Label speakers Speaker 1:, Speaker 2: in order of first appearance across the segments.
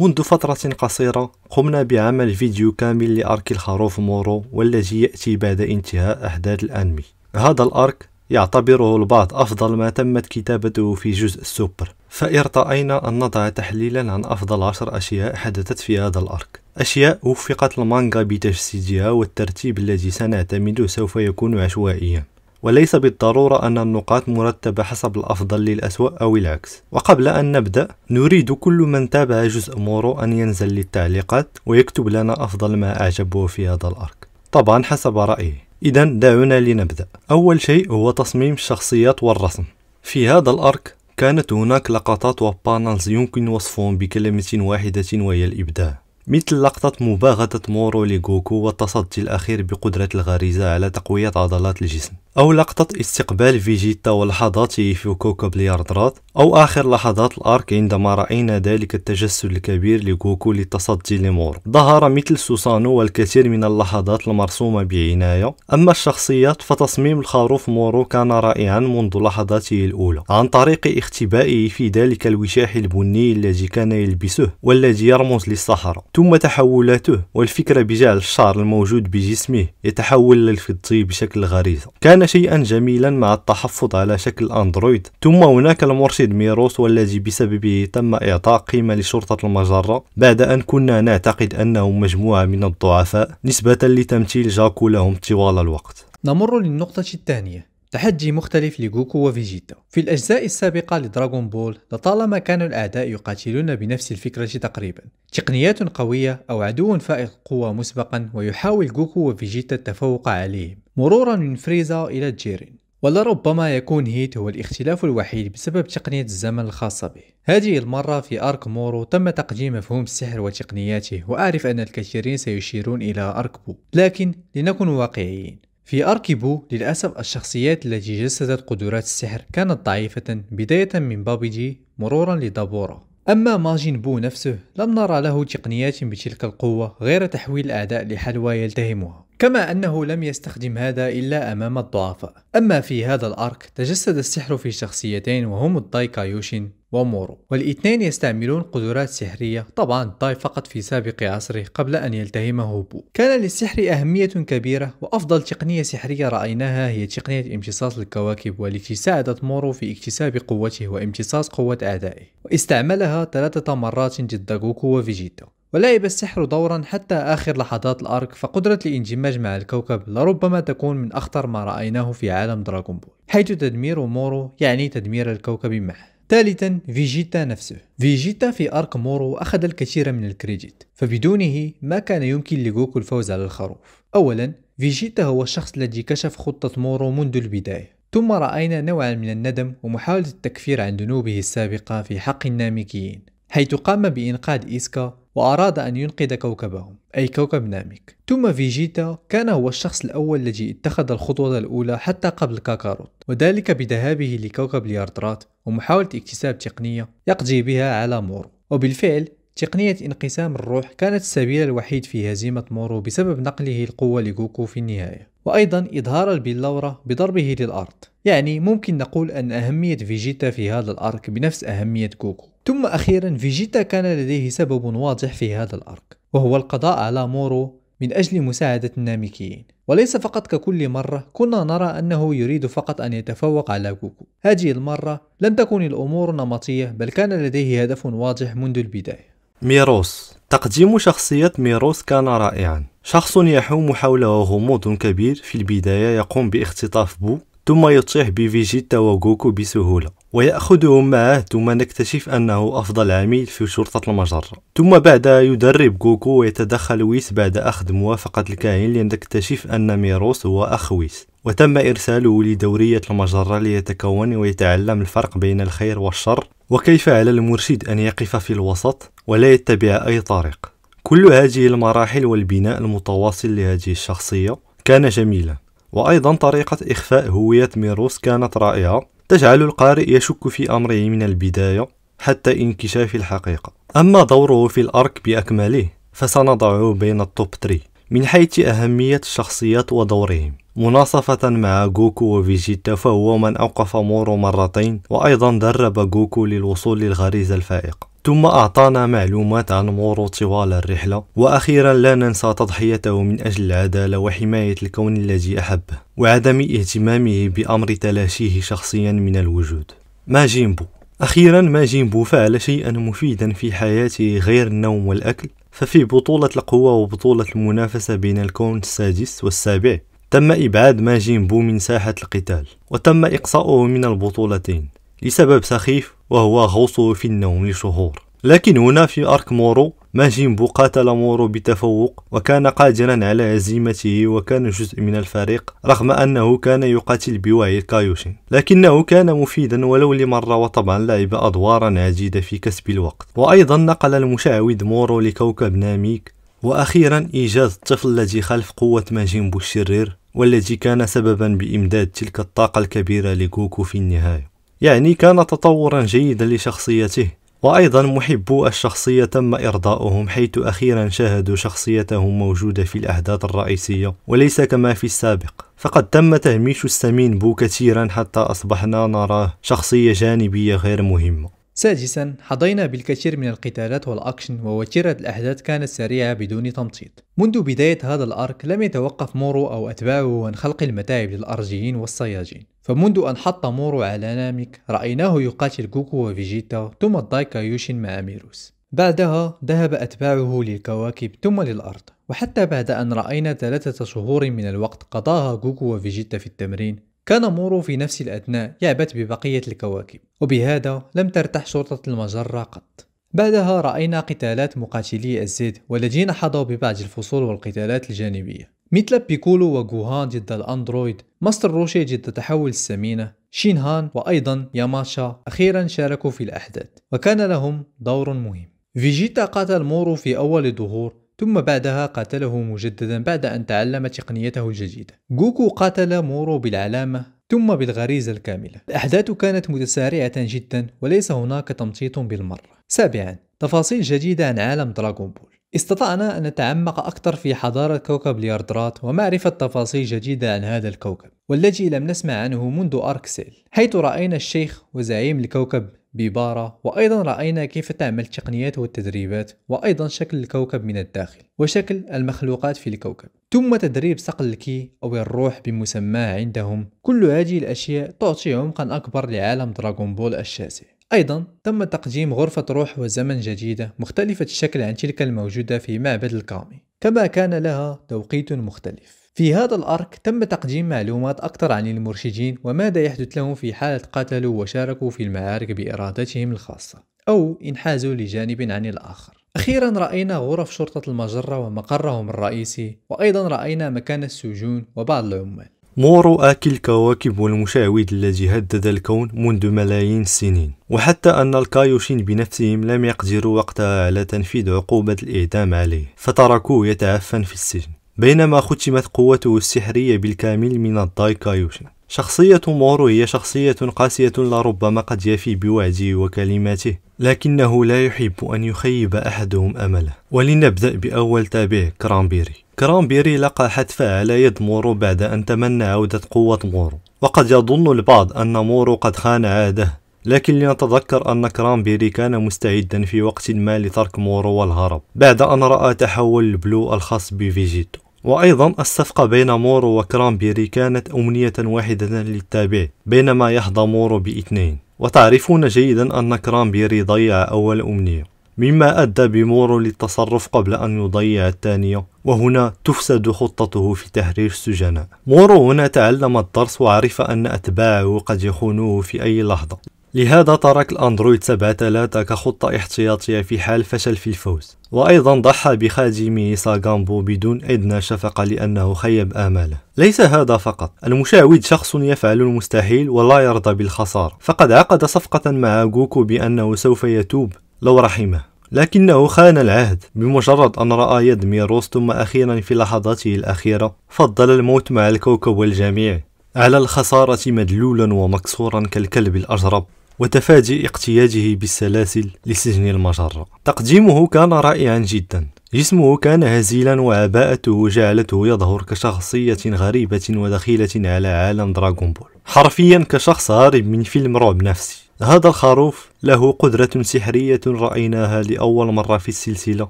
Speaker 1: منذ فترة قصيرة قمنا بعمل فيديو كامل لأرك الخروف مورو والذي يأتي بعد انتهاء أحداث الأنمي هذا الأرك يعتبره البعض أفضل ما تمت كتابته في جزء السوبر فارتأينا أن نضع تحليلا عن أفضل عشر أشياء حدثت في هذا الأرك أشياء وفقت المانجا بتجسيدها والترتيب الذي سنعتمده سوف يكون عشوائيا وليس بالضرورة أن النقاط مرتبة حسب الأفضل للأسوأ أو العكس وقبل أن نبدأ نريد كل من تابع جزء مورو أن ينزل للتعليقات ويكتب لنا أفضل ما أعجبه في هذا الأرك طبعا حسب رأيه إذا دعونا لنبدأ أول شيء هو تصميم الشخصيات والرسم في هذا الأرك كانت هناك لقطات وبانلز يمكن وصفهم بكلمة واحدة وهي الإبداع مثل لقطة مباغتة مورو لغوكو والتصدي الأخير بقدرة الغريزة على تقوية عضلات الجسم أو لقطة استقبال فيجيتا ولحظاته في كوكب الياردرات أو آخر لحظات الأرك عندما رأينا ذلك التجسد الكبير لكوكو للتصدي لمور ظهر مثل سوسانو والكثير من اللحظات المرسومة بعناية أما الشخصيات فتصميم الخروف مورو كان رائعا منذ لحظاته الأولى عن طريق اختبائه في ذلك الوشاح البني الذي كان يلبسه والذي يرمز للصحراء ثم تحولاته والفكرة بجعل الشعر الموجود بجسمه يتحول للفضي بشكل غريزة كان شيئا جميلا مع التحفظ على شكل اندرويد ثم هناك المرشد ميروس والذي بسببه تم اعطاء قيمه لشرطه المجره بعد ان كنا نعتقد انهم مجموعه من الضعفاء نسبه لتمثيل جاكو لهم طوال الوقت
Speaker 2: نمر للنقطه الثانيه تحدي مختلف لجوكو وفيجيتا في الأجزاء السابقة لدراغون بول لطالما كان الأعداء يقاتلون بنفس الفكرة تقريبا تقنيات قوية أو عدو فائق قوة مسبقا ويحاول جوكو وفيجيتا التفوق عليهم مرورا من فريزا إلى جيرين ولربما يكون هيت هو الاختلاف الوحيد بسبب تقنية الزمن الخاصة به هذه المرة في أرك مورو تم تقديم مفهوم السحر وتقنياته وأعرف أن الكثيرين سيشيرون إلى أرك بو لكن لنكن واقعيين في أرك بو للأسف الشخصيات التي جسدت قدرات السحر كانت ضعيفة بداية من بابيجي مرورا لدابورا أما ماجين بو نفسه لم نرى له تقنيات بتلك القوة غير تحويل الأعداء لحلوى يلتهمها كما أنه لم يستخدم هذا إلا أمام الضعفاء أما في هذا الأرك تجسد السحر في شخصيتين وهم الداي كايوشين ومورو والاثنين يستعملون قدرات سحرية طبعا داي فقط في سابق عصره قبل أن يلتهمه بو كان للسحر أهمية كبيرة وأفضل تقنية سحرية رأيناها هي تقنية امتصاص الكواكب والتي ساعدت مورو في اكتساب قوته وامتصاص قوة أعدائه واستعملها ثلاثة مرات ضد جوكو وفيجيتو ولعب السحر دورا حتى آخر لحظات الأرك فقدرة الاندماج مع الكوكب لربما تكون من أخطر ما رأيناه في عالم دراغون بول حيث تدمير مورو يعني تدمير الكوكب معه ثالثا فيجيتا نفسه فيجيتا في أرك مورو أخذ الكثير من الكريديت فبدونه ما كان يمكن لجوكو الفوز على الخروف أولا فيجيتا هو الشخص الذي كشف خطة مورو منذ البداية ثم رأينا نوعا من الندم ومحاولة التكفير عن ذنوبه السابقة في حق الناميكيين حيث قام بإنقاذ إيسكا وأراد أن ينقذ كوكبهم أي كوكب ناميك ثم فيجيتا كان هو الشخص الأول الذي اتخذ الخطوة الأولى حتى قبل كاكاروت وذلك بذهابه لكوكب الياردرات ومحاولة اكتساب تقنية يقضي بها على مورو وبالفعل تقنية انقسام الروح كانت السبيل الوحيد في هزيمة مورو بسبب نقله القوة لجوكو في النهاية وأيضا إظهار البلورة بضربه للأرض يعني ممكن نقول أن أهمية فيجيتا في هذا الأرك بنفس أهمية جوكو ثم أخيرا فيجيتا كان لديه سبب واضح في هذا الأرك وهو القضاء على مورو من أجل مساعدة الناميكيين وليس فقط ككل مرة كنا نرى أنه يريد فقط أن يتفوق على كوكو هذه المرة لم تكن الأمور نمطية بل كان لديه هدف واضح منذ البداية
Speaker 1: ميروس تقديم شخصية ميروس كان رائعا شخص يحوم حوله غموض كبير في البداية يقوم باختطاف بو ثم يطيح بفيجيتا وغوكو بسهولة ويأخذهم معه ثم نكتشف أنه أفضل عميل في شرطة المجرة ثم بعدها يدرب غوكو ويتدخل ويس بعد أخذ موافقة الكاهن لنكتشف أن ميروس هو أخ ويس وتم إرساله لدورية المجرة ليتكون ويتعلم الفرق بين الخير والشر وكيف على المرشد أن يقف في الوسط ولا يتبع أي طريق كل هذه المراحل والبناء المتواصل لهذه الشخصية كان جميلا وأيضا طريقة إخفاء هوية ميروس كانت رائعة تجعل القارئ يشك في أمره من البداية حتى انكشاف الحقيقة أما دوره في الأرك بأكمله فسنضعه بين التوب 3 من حيث أهمية الشخصيات ودورهم مناصفة مع جوكو وفيجيتا فهو من أوقف مورو مرتين وأيضا درب جوكو للوصول للغريزة الفائقة ثم أعطانا معلومات عن مورو طوال الرحلة وأخيرا لا ننسى تضحيته من أجل العدالة وحماية الكون الذي أحبه وعدم اهتمامه بأمر تلاشيه شخصيا من الوجود ماجينبو أخيرا ماجينبو فعل شيئا مفيدا في حياته غير النوم والأكل ففي بطولة القوة وبطولة المنافسة بين الكون السادس والسابع تم إبعاد ماجين من ساحة القتال وتم إقصاؤه من البطولتين لسبب سخيف وهو غوصه في النوم لشهور لكن هنا في أرك مورو ماجيمبو قاتل مورو بتفوق وكان قادرا على هزيمته وكان جزء من الفريق رغم أنه كان يقاتل بوعي الكايوشين لكنه كان مفيدا ولو لمرة وطبعا لعب أدوارا عديدة في كسب الوقت وأيضا نقل المشعوذ مورو لكوكب ناميك وأخيرا إيجاد الطفل الذي خلف قوة ماجيمبو الشرير والذي كان سببا بإمداد تلك الطاقة الكبيرة لجوكو في النهاية يعني كان تطورا جيدا لشخصيته وأيضا محبو الشخصية تم إرضاؤهم حيث أخيرا شاهدوا شخصيتهم موجودة في الأحداث الرئيسية وليس كما في السابق فقد تم تهميش السمين بو كثيرا حتى أصبحنا نراه شخصية جانبية غير مهمة
Speaker 2: سادسا حظينا بالكثير من القتالات والأكشن ووتيرة الأحداث كانت سريعة بدون تمطيط منذ بداية هذا الأرك لم يتوقف مورو أو أتباعه عن خلق المتاعب للأرجيين والصياجين فمنذ أن حط مورو على نامك رأيناه يقاتل جوكو وفيجيتا ثم يوشين مع ميروس بعدها ذهب أتباعه للكواكب ثم للأرض وحتى بعد أن رأينا ثلاثة شهور من الوقت قضاها جوكو وفيجيتا في التمرين كان مورو في نفس الأثناء يعبث ببقية الكواكب وبهذا لم ترتاح شرطة المجرة قط بعدها رأينا قتالات مقاتلي الزيد والذين حظوا ببعض الفصول والقتالات الجانبية مثل بيكولو وغوهان ضد الأندرويد ماستر روشي ضد تحول السمينة شينهان وأيضا ياماشا أخيرا شاركوا في الأحداث وكان لهم دور مهم فيجيتا قاتل مورو في أول ظهور ثم بعدها قاتله مجددا بعد أن تعلم تقنيته الجديدة جوكو قاتل مورو بالعلامة ثم بالغريزة الكاملة الأحداث كانت متسارعة جدا وليس هناك تمطيط بالمرة سابعا تفاصيل جديدة عن عالم دراغون بول استطعنا أن نتعمق أكثر في حضارة كوكب ليردرات ومعرفة تفاصيل جديدة عن هذا الكوكب والذي لم نسمع عنه منذ أركسيل حيث رأينا الشيخ وزعيم الكوكب ببارة وأيضا رأينا كيف تعمل التقنيات والتدريبات وأيضا شكل الكوكب من الداخل وشكل المخلوقات في الكوكب ثم تدريب صقل الكي أو الروح بمسماه عندهم كل هذه الأشياء تعطي عمقا أكبر لعالم دراغون بول الشاسع أيضا تم تقديم غرفة روح وزمن جديدة مختلفة الشكل عن تلك الموجودة في معبد الكامي كما كان لها توقيت مختلف في هذا الأرك تم تقديم معلومات أكثر عن المرشدين وماذا يحدث لهم في حالة قتلوا وشاركوا في المعارك بإرادتهم الخاصة أو انحازوا لجانب عن الآخر أخيرا رأينا غرف شرطة المجرة ومقرهم الرئيسي وأيضا رأينا مكان السجون وبعض العمال
Speaker 1: مورو آكل الكواكب والمشعوذ الذي هدد الكون منذ ملايين السنين وحتى أن الكايوشين بنفسهم لم يقدروا وقتها على تنفيذ عقوبة الإعدام عليه فتركوه يتعفن في السجن بينما ختمت قوته السحرية بالكامل من الدايكايوشن شخصية مورو هي شخصية قاسية لربما قد يفي بوعده وكلماته لكنه لا يحب أن يخيب أحدهم أمله ولنبدأ بأول تابع كرامبيري كرامبيري لقى حتفة على يد مورو بعد أن تمنى عودة قوة مورو وقد يظن البعض أن مورو قد خان عهده لكن لنتذكر أن كرامبيري كان مستعدا في وقت ما لترك مورو والهرب بعد أن رأى تحول البلو الخاص بفيجيتو وأيضا الصفقة بين مورو وكرامبيري كانت أمنية واحدة للتابع بينما يحظى مورو باثنين وتعرفون جيدا أن كرامبيري ضيع أول أمنية مما أدى بمورو للتصرف قبل أن يضيع الثانية وهنا تفسد خطته في تحرير السجناء مورو هنا تعلم الدرس وعرف أن أتباعه قد يخونوه في أي لحظة لهذا ترك الأندرويد 7.3 كخطة احتياطية في حال فشل في الفوز وأيضا ضحى بخادمه ساغامبو بدون أدنى شفقة لأنه خيب آماله ليس هذا فقط المشاود شخص يفعل المستحيل ولا يرضى بالخسارة فقد عقد صفقة مع غوكو بأنه سوف يتوب لو رحمه لكنه خان العهد بمجرد أن رأى يد ميروس ثم أخيرا في لحظاته الأخيرة فضل الموت مع الكوكب والجميع على الخسارة مدلولا ومكسورا كالكلب الأجرب وتفادي اقتياده بالسلاسل لسجن المجرة تقديمه كان رائعا جدا جسمه كان هزيلا وعباءته جعلته يظهر كشخصية غريبة ودخيلة على عالم دراغون بول حرفيا كشخص هارب من فيلم رعب نفسي هذا الخروف له قدرة سحرية رأيناها لأول مرة في السلسلة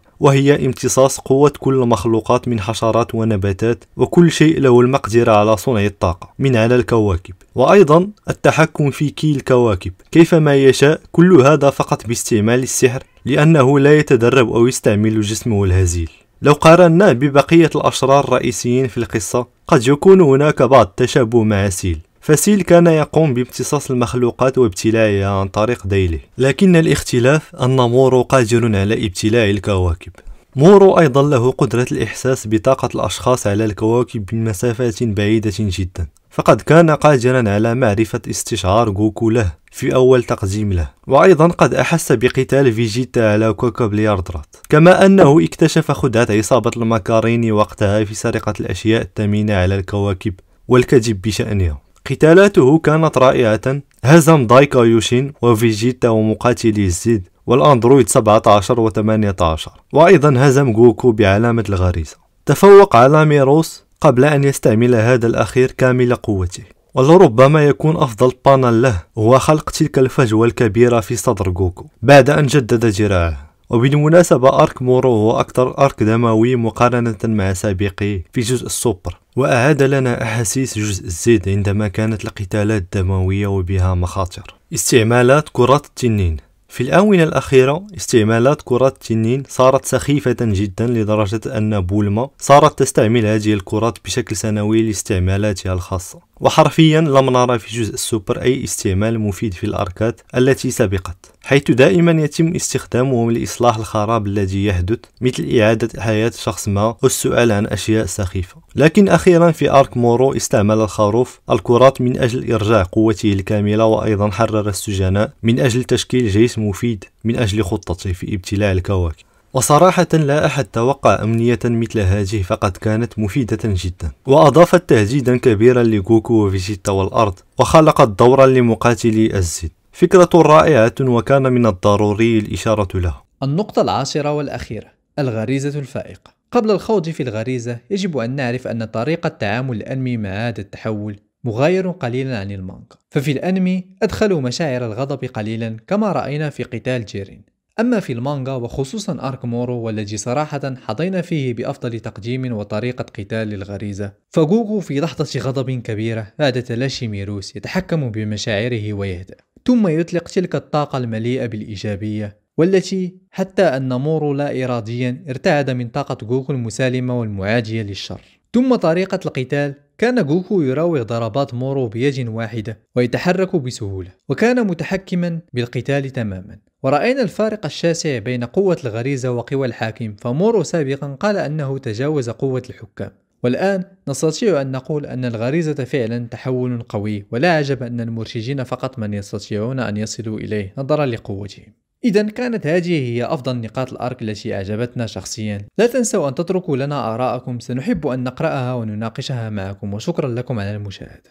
Speaker 1: وهي امتصاص قوة كل المخلوقات من حشرات ونباتات وكل شيء له المقدرة على صنع الطاقة من على الكواكب وأيضا التحكم في كي الكواكب كيفما يشاء كل هذا فقط باستعمال السحر لأنه لا يتدرب أو يستعمل جسمه الهزيل لو قارناه ببقية الأشرار الرئيسيين في القصة قد يكون هناك بعض التشابه مع سيل فسيل كان يقوم بامتصاص المخلوقات وابتلاعها عن طريق ذيله لكن الاختلاف أن مورو قادر على ابتلاع الكواكب مورو أيضا له قدرة الإحساس بطاقة الأشخاص على الكواكب من مسافات بعيدة جدا فقد كان قادرا على معرفة استشعار غوكو له في أول تقديم له وأيضا قد أحس بقتال فيجيتا على كوكب لياردرات كما أنه اكتشف خدعة عصابة المكاريني وقتها في سرقة الأشياء الثمينة على الكواكب والكذب بشأنها قتالاته كانت رائعة هزم دايكا يوشين وفيجيتا ومقاتلي الزيد والأندرويد 17 و 18 وأيضا هزم جوكو بعلامة الغريزة تفوق على ميروس قبل أن يستعمل هذا الأخير كامل قوته ولربما يكون أفضل بانل له هو خلق تلك الفجوة الكبيرة في صدر جوكو بعد أن جدد ذراعه وبالمناسبة أرك مورو هو أكثر أرك دموي مقارنة مع سابقيه في جزء السوبر وأعاد لنا أحاسيس جزء الزيد عندما كانت القتالات دموية وبها مخاطر استعمالات كرات التنين في الآونة الأخيرة استعمالات كرات التنين صارت سخيفة جدا لدرجة أن بولما صارت تستعمل هذه الكرات بشكل سنوي لاستعمالاتها الخاصة وحرفيا لم نرى في جزء السوبر أي استعمال مفيد في الأركات التي سبقت حيث دائما يتم استخدامهم لإصلاح الخراب الذي يحدث مثل إعادة حياة شخص ما أو السؤال عن أشياء سخيفة لكن أخيرا في أرك مورو استعمل الخروف الكرات من أجل إرجاع قوته الكاملة وأيضا حرر السجناء من أجل تشكيل جيش مفيد من أجل خطته في ابتلاع الكواكب وصراحة لا أحد توقع أمنية مثل هذه فقد كانت مفيدة جدا وأضافت تهديدا كبيرا لجوكو وفيجيتا والأرض وخلقت دورا لمقاتلي الزد فكرة رائعة وكان من الضروري الإشارة لها
Speaker 2: النقطة العاشرة والأخيرة الغريزة الفائقة قبل الخوض في الغريزة يجب أن نعرف أن طريقة تعامل الأنمي مع هذا التحول مغاير قليلا عن المانجا ففي الأنمي أدخلوا مشاعر الغضب قليلا كما رأينا في قتال جيرين أما في المانجا وخصوصا أرك مورو والذي صراحة حظينا فيه بأفضل تقديم وطريقة قتال للغريزة فجوجو في لحظة غضب كبيرة بعد تلاشي ميروس يتحكم بمشاعره ويهدأ ثم يطلق تلك الطاقة المليئة بالإيجابية والتي حتى أن مورو لا إراديا ارتعد من طاقة جوكو المسالمة والمعادية للشر ثم طريقة القتال كان جوكو يراوغ ضربات مورو بيد واحدة ويتحرك بسهولة وكان متحكما بالقتال تماما ورأينا الفارق الشاسع بين قوة الغريزة وقوى الحاكم فمورو سابقا قال أنه تجاوز قوة الحكام والآن نستطيع أن نقول أن الغريزة فعلا تحول قوي ولا عجب أن المرشجين فقط من يستطيعون أن يصلوا إليه نظرا لقوتهم إذا كانت هذه هي أفضل نقاط الأرك التي أعجبتنا شخصيا لا تنسوا أن تتركوا لنا آراءكم سنحب أن نقرأها ونناقشها معكم وشكرا لكم على المشاهدة